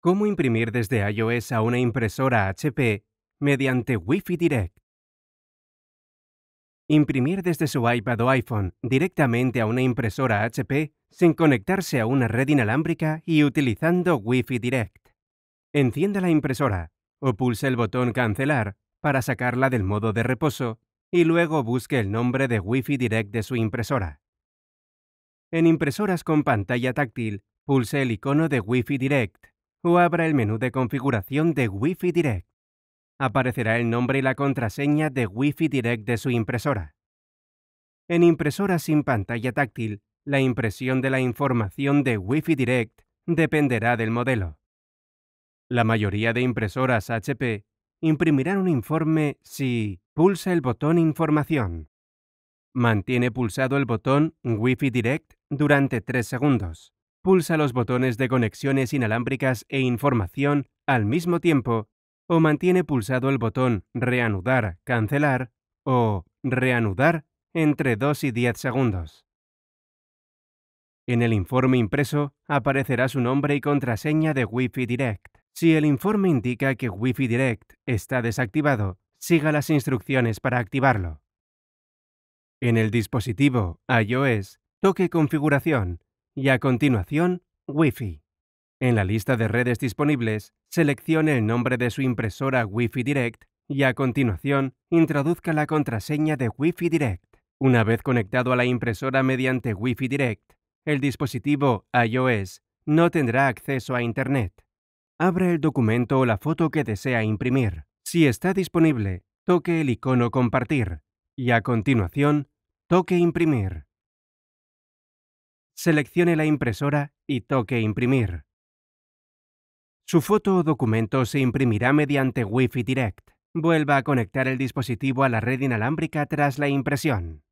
cómo imprimir desde iOS a una impresora HP mediante Wi-Fi Direct. Imprimir desde su iPad o iPhone directamente a una impresora HP sin conectarse a una red inalámbrica y utilizando Wi-Fi Direct. Encienda la impresora o pulse el botón Cancelar para sacarla del modo de reposo y luego busque el nombre de Wi-Fi Direct de su impresora. En impresoras con pantalla táctil, pulse el icono de Wi-Fi Direct o abra el menú de configuración de Wi-Fi Direct. Aparecerá el nombre y la contraseña de Wi-Fi Direct de su impresora. En impresoras sin pantalla táctil, la impresión de la información de Wi-Fi Direct dependerá del modelo. La mayoría de impresoras HP imprimirán un informe si pulsa el botón Información. Mantiene pulsado el botón Wi-Fi Direct durante 3 segundos pulsa los botones de conexiones inalámbricas e información al mismo tiempo o mantiene pulsado el botón Reanudar, Cancelar o Reanudar entre 2 y 10 segundos. En el informe impreso aparecerá su nombre y contraseña de Wi-Fi Direct. Si el informe indica que Wi-Fi Direct está desactivado, siga las instrucciones para activarlo. En el dispositivo iOS, toque Configuración y a continuación Wi-Fi. En la lista de redes disponibles, seleccione el nombre de su impresora Wi-Fi Direct y a continuación introduzca la contraseña de Wi-Fi Direct. Una vez conectado a la impresora mediante Wi-Fi Direct, el dispositivo iOS no tendrá acceso a Internet. Abra el documento o la foto que desea imprimir. Si está disponible, toque el icono Compartir y a continuación, toque Imprimir seleccione la impresora y toque Imprimir. Su foto o documento se imprimirá mediante Wi-Fi Direct. Vuelva a conectar el dispositivo a la red inalámbrica tras la impresión.